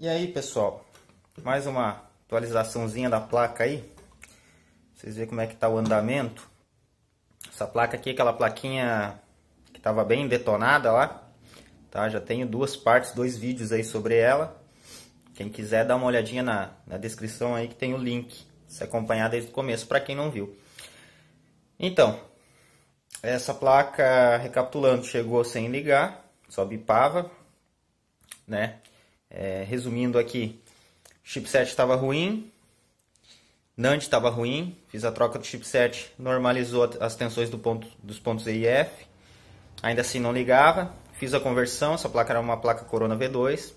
E aí, pessoal, mais uma atualizaçãozinha da placa aí. Vocês verem como é que tá o andamento. Essa placa aqui, aquela plaquinha que tava bem detonada lá. Tá? Já tenho duas partes, dois vídeos aí sobre ela. Quem quiser dar uma olhadinha na, na descrição aí que tem o link. Se acompanhar desde o começo, para quem não viu. Então, essa placa, recapitulando, chegou sem ligar, só bipava, né? É, resumindo aqui, chipset estava ruim, NAND estava ruim, fiz a troca do chipset, normalizou as tensões do ponto, dos pontos EIF, e F, ainda assim não ligava, fiz a conversão, essa placa era uma placa Corona V2,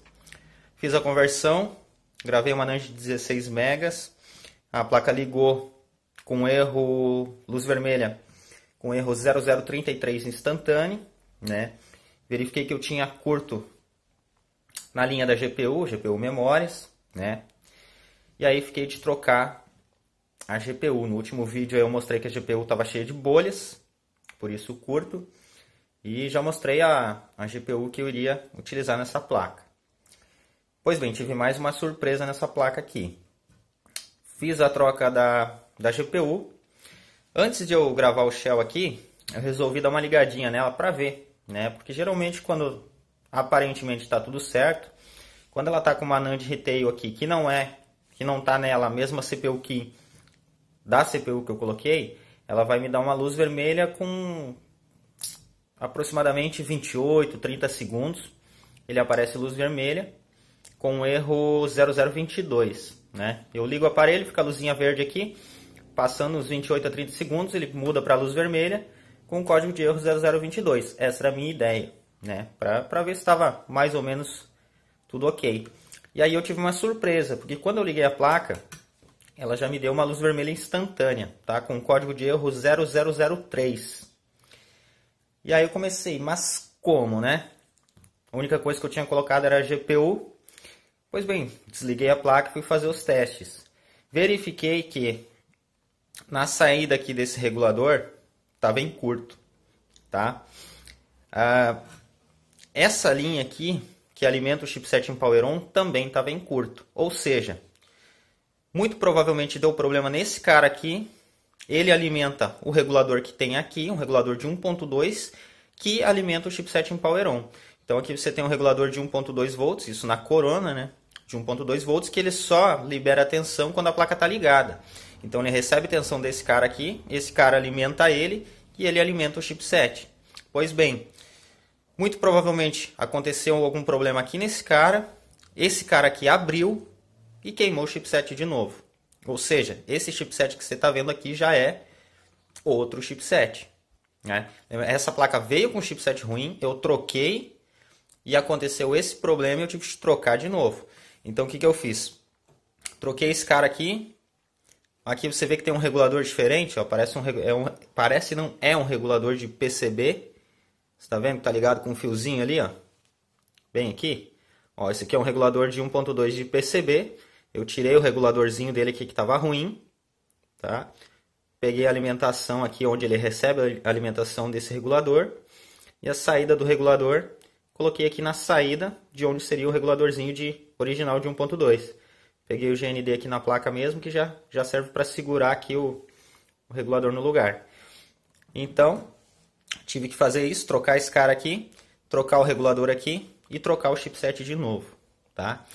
fiz a conversão, gravei uma NAND de 16 megas, a placa ligou com erro luz vermelha, com erro 0033 instantâneo, né? Verifiquei que eu tinha curto na linha da GPU, GPU Memórias, né? E aí fiquei de trocar a GPU. No último vídeo eu mostrei que a GPU estava cheia de bolhas, por isso curto. E já mostrei a, a GPU que eu iria utilizar nessa placa. Pois bem, tive mais uma surpresa nessa placa aqui. Fiz a troca da, da GPU. Antes de eu gravar o Shell aqui, eu resolvi dar uma ligadinha nela para ver, né? Porque geralmente quando aparentemente está tudo certo. Quando ela está com uma NAND retail aqui, que não é, que não está nela a mesma CPU que da CPU que eu coloquei, ela vai me dar uma luz vermelha com aproximadamente 28, 30 segundos. Ele aparece luz vermelha com erro 0022, né? Eu ligo o aparelho, fica a luzinha verde aqui, passando os 28 a 30 segundos, ele muda para luz vermelha com o código de erro 0022. Essa era a minha ideia né? Para ver se estava mais ou menos tudo ok. E aí eu tive uma surpresa, porque quando eu liguei a placa, ela já me deu uma luz vermelha instantânea, tá? Com o código de erro 0003. E aí eu comecei, mas como, né? A única coisa que eu tinha colocado era a GPU. Pois bem, desliguei a placa e fui fazer os testes. Verifiquei que na saída aqui desse regulador tava em curto, tá? Ah, essa linha aqui, que alimenta o chipset em Power-on, também estava em curto. Ou seja, muito provavelmente deu problema nesse cara aqui. Ele alimenta o regulador que tem aqui, um regulador de 1.2, que alimenta o chipset em Power-on. Então aqui você tem um regulador de 1.2 volts, isso na corona, né? De 1.2 volts, que ele só libera tensão quando a placa está ligada. Então ele recebe tensão desse cara aqui, esse cara alimenta ele e ele alimenta o chipset. Pois bem, muito provavelmente aconteceu algum problema aqui nesse cara, esse cara aqui abriu e queimou o chipset de novo. Ou seja, esse chipset que você está vendo aqui já é outro chipset. Né? Essa placa veio com chipset ruim, eu troquei e aconteceu esse problema e eu tive que trocar de novo. Então o que, que eu fiz? Troquei esse cara aqui. Aqui você vê que tem um regulador diferente, ó, parece, um, é um, parece não é um regulador de PCB, você tá vendo que tá ligado com um fiozinho ali, ó? Bem aqui. Ó, esse aqui é um regulador de 1.2 de PCB. Eu tirei o reguladorzinho dele aqui que estava ruim, tá? Peguei a alimentação aqui onde ele recebe a alimentação desse regulador. E a saída do regulador, coloquei aqui na saída de onde seria o reguladorzinho de original de 1.2. Peguei o GND aqui na placa mesmo, que já, já serve para segurar aqui o, o regulador no lugar. Então, Tive que fazer isso, trocar esse cara aqui, trocar o regulador aqui e trocar o chipset de novo, tá?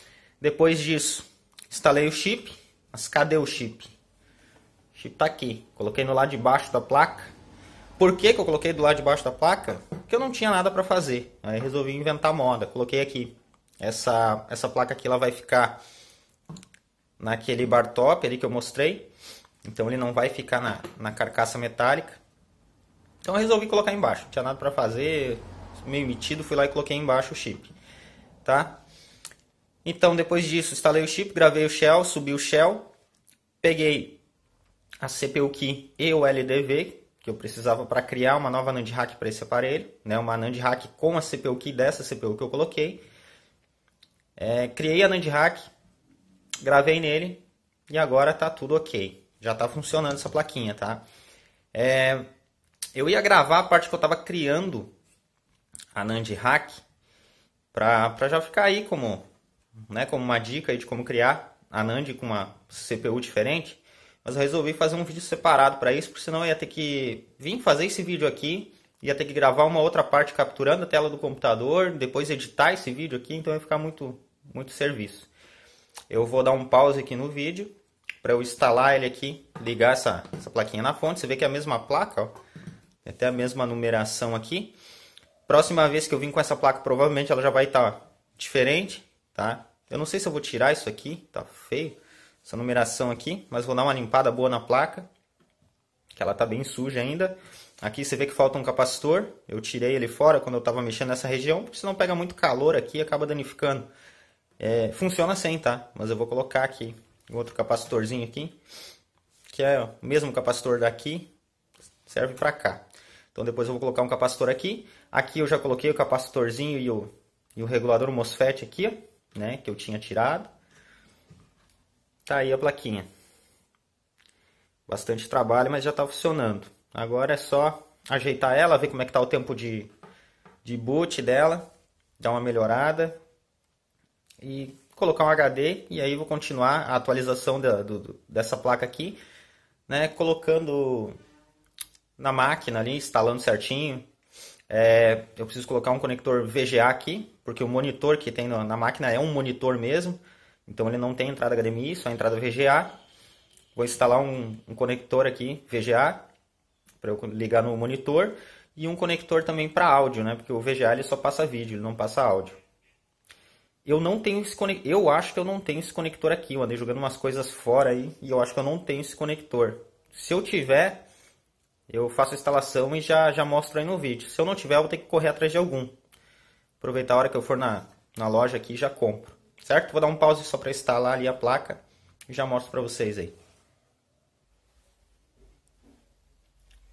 Depois disso, instalei o chip, mas cadê o chip? O chip tá aqui, coloquei no lado de baixo da placa. Por que, que eu coloquei do lado de baixo da placa? Porque eu não tinha nada para fazer. Aí resolvi inventar moda, coloquei aqui. Essa, essa placa aqui ela vai ficar naquele bar top ali que eu mostrei. Então ele não vai ficar na, na carcaça metálica. Então eu resolvi colocar embaixo. Não tinha nada para fazer, meio metido, fui lá e coloquei embaixo o chip. Tá? Então depois disso, instalei o chip, gravei o shell, subi o shell, peguei a CPU key e o LDV que eu precisava para criar uma nova NAND hack para esse aparelho, né? Uma NAND hack com a CPU key dessa CPU que eu coloquei. É, criei a NAND hack, gravei nele e agora tá tudo ok. Já tá funcionando essa plaquinha, tá? É, eu ia gravar a parte que eu estava criando a Nand Hack para já ficar aí como, né, como uma dica aí de como criar a Nand com uma CPU diferente. Mas eu resolvi fazer um vídeo separado para isso, porque senão eu ia ter que vir fazer esse vídeo aqui, ia ter que gravar uma outra parte capturando a tela do computador, depois editar esse vídeo aqui, então ia ficar muito, muito serviço. Eu vou dar um pause aqui no vídeo para eu instalar ele aqui, ligar essa, essa plaquinha na fonte. Você vê que é a mesma placa, ó até a mesma numeração aqui. Próxima vez que eu vim com essa placa, provavelmente ela já vai estar tá diferente, tá? Eu não sei se eu vou tirar isso aqui, tá feio, essa numeração aqui, mas vou dar uma limpada boa na placa, que ela tá bem suja ainda. Aqui você vê que falta um capacitor, eu tirei ele fora quando eu estava mexendo nessa região, porque senão pega muito calor aqui e acaba danificando. É, funciona sem, tá? Mas eu vou colocar aqui outro capacitorzinho aqui, que é o mesmo capacitor daqui, serve para cá. Então depois eu vou colocar um capacitor aqui. Aqui eu já coloquei o capacitorzinho e o, e o regulador MOSFET aqui, ó, né, que eu tinha tirado. Tá aí a plaquinha. Bastante trabalho, mas já está funcionando. Agora é só ajeitar ela, ver como é que tá o tempo de, de boot dela, dar uma melhorada e colocar um HD e aí vou continuar a atualização da, do, dessa placa aqui, né, colocando na máquina ali, instalando certinho. É, eu preciso colocar um conector VGA aqui, porque o monitor que tem na máquina é um monitor mesmo. Então ele não tem entrada HDMI, só entrada VGA. Vou instalar um, um conector aqui, VGA, para eu ligar no monitor. E um conector também para áudio, né? Porque o VGA ele só passa vídeo, ele não passa áudio. Eu não tenho esse conector. Eu acho que eu não tenho esse conector aqui. Eu andei jogando umas coisas fora aí e eu acho que eu não tenho esse conector. Se eu tiver, eu faço a instalação e já, já mostro aí no vídeo. Se eu não tiver, eu vou ter que correr atrás de algum. Aproveitar a hora que eu for na, na loja aqui e já compro. Certo? Vou dar um pause só para instalar ali a placa e já mostro para vocês aí.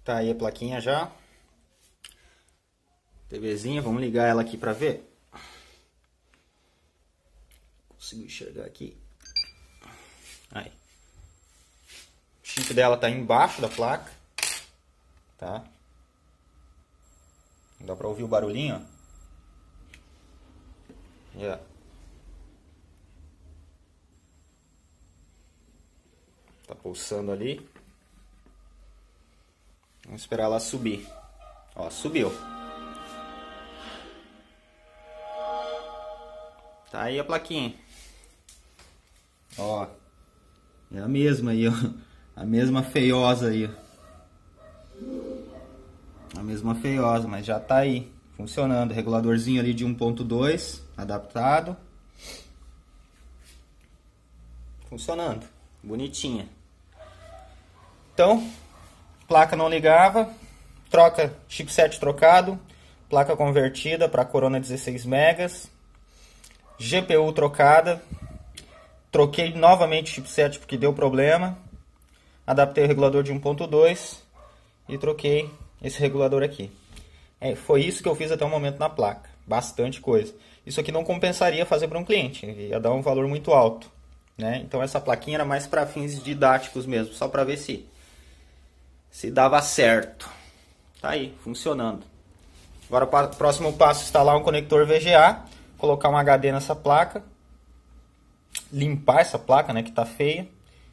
Tá aí a plaquinha já. TVzinha, vamos ligar ela aqui para ver. Consigo enxergar aqui. Aí. O chip dela tá embaixo da placa tá? Dá pra ouvir o barulhinho? Yeah. Tá pulsando ali. Vamos esperar ela subir. Ó, subiu. Tá aí a plaquinha. Ó. É a mesma aí, ó. A mesma feiosa aí, ó mesma feiosa, mas já tá aí, funcionando. Reguladorzinho ali de 1.2, adaptado. Funcionando, bonitinha. Então, placa não ligava, troca, chipset trocado, placa convertida para Corona 16 megas, GPU trocada, troquei novamente o chipset porque deu problema, adaptei o regulador de 1.2 e troquei esse regulador aqui. É, foi isso que eu fiz até o momento na placa, bastante coisa. Isso aqui não compensaria fazer para um cliente, ia dar um valor muito alto. Né? Então essa plaquinha era mais para fins didáticos mesmo, só para ver se se dava certo. Tá aí, funcionando. Agora o próximo passo é instalar um conector VGA, colocar um HD nessa placa, limpar essa placa, né, que está feia,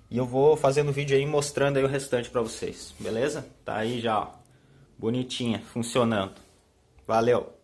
e eu vou fazendo vídeo aí mostrando aí o restante para vocês, beleza? Tá aí já, ó bonitinha, funcionando. Valeu!